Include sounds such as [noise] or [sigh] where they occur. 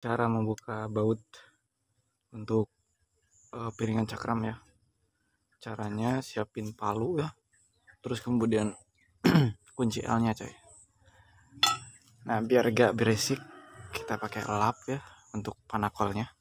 cara membuka baut untuk uh, piringan cakram ya caranya siapin palu ya terus kemudian [clears throat] kunci L nya coy nah biar gak berisik kita pakai lap ya untuk panakolnya